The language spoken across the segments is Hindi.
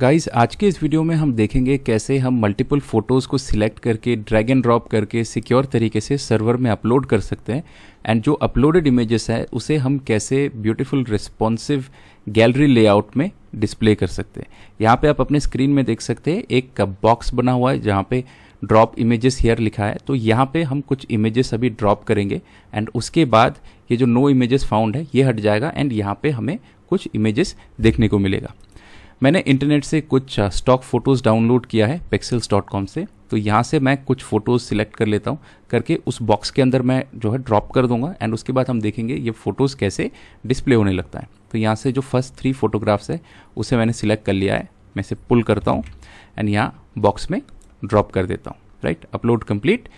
गाइस आज के इस वीडियो में हम देखेंगे कैसे हम मल्टीपल फोटोज़ को सिलेक्ट करके ड्रैग एंड ड्रॉप करके सिक्योर तरीके से सर्वर में अपलोड कर सकते हैं एंड जो अपलोडेड इमेजेस है उसे हम कैसे ब्यूटीफुल रिस्पॉन्सिव गैलरी लेआउट में डिस्प्ले कर सकते हैं यहाँ पे आप अपने स्क्रीन में देख सकते हैं एक बॉक्स बना हुआ है जहाँ पे ड्रॉप इमेजेस हेयर लिखा है तो यहाँ पे हम कुछ इमेजेस अभी ड्रॉप करेंगे एंड उसके बाद ये जो नो इमेजेस फाउंड है ये हट जाएगा एंड यहाँ पे हमें कुछ इमेजेस देखने को मिलेगा मैंने इंटरनेट से कुछ स्टॉक फ़ोटोज़ डाउनलोड किया है पिक्सल्स से तो यहाँ से मैं कुछ फ़ोटोज़ सिलेक्ट कर लेता हूँ करके उस बॉक्स के अंदर मैं जो है ड्रॉप कर दूंगा एंड उसके बाद हम देखेंगे ये फ़ोटोज़ कैसे डिस्प्ले होने लगता है तो यहाँ से जो फर्स्ट थ्री फोटोग्राफ्स है उसे मैंने सिलेक्ट कर लिया है मैं इसे पुल करता हूँ एंड यहाँ बॉक्स में ड्रॉप कर देता हूँ राइट अपलोड कम्प्लीट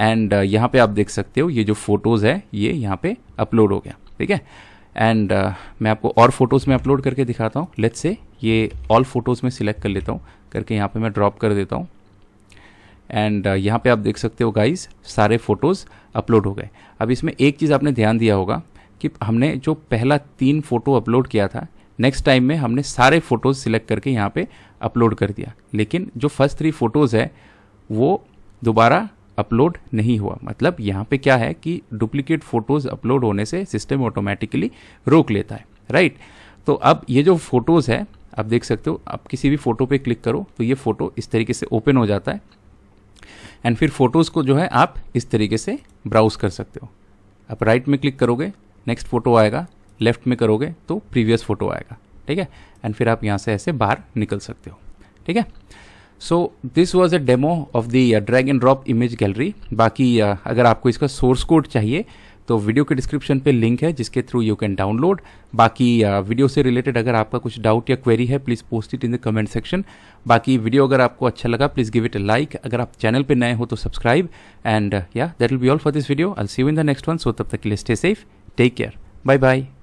एंड यहाँ पे आप देख सकते हो ये जो फ़ोटोज़ है ये यहाँ पे अपलोड हो गया ठीक है एंड uh, मैं आपको और फोटोज़ में अपलोड करके दिखाता हूँ लेट्स से ये ऑल फोटोज़ में सिलेक्ट कर लेता हूँ करके यहाँ पे मैं ड्रॉप कर देता हूँ एंड uh, यहाँ पे आप देख सकते हो गाइस सारे फ़ोटोज़ अपलोड हो गए अब इसमें एक चीज़ आपने ध्यान दिया होगा कि हमने जो पहला तीन फ़ोटो अपलोड किया था नेक्स्ट टाइम में हमने सारे फ़ोटोज़ सिलेक्ट करके यहाँ पे अपलोड कर दिया लेकिन जो फर्स्ट थ्री फ़ोटोज़ है वो दोबारा अपलोड नहीं हुआ मतलब यहाँ पे क्या है कि डुप्लीकेट फोटोज अपलोड होने से सिस्टम ऑटोमेटिकली रोक लेता है राइट तो अब ये जो फोटोज है आप देख सकते हो आप किसी भी फोटो पे क्लिक करो तो ये फोटो इस तरीके से ओपन हो जाता है एंड फिर फोटोज को जो है आप इस तरीके से ब्राउज कर सकते हो आप राइट में क्लिक करोगे नेक्स्ट फोटो आएगा लेफ्ट में करोगे तो प्रीवियस फोटो आएगा ठीक है एंड फिर आप यहाँ से ऐसे बाहर निकल सकते हो ठीक है so this was a demo of the drag and drop image gallery बाकी uh, अगर आपको इसका सोर्स कोड चाहिए तो वीडियो के डिस्क्रिप्शन पे लिंक है जिसके थ्रू यू कैन डाउनलोड बाकी वीडियो uh, से रिलेटेड अगर आपका कुछ डाउट या क्वेरी है please post it in the comment section बाकी वीडियो अगर आपको अच्छा लगा please give it a like अगर आप चैनल पे नए हो तो सब्सक्राइब एंड या that will be all for this video I see in the next one so तब तक के लिए stay safe take care bye bye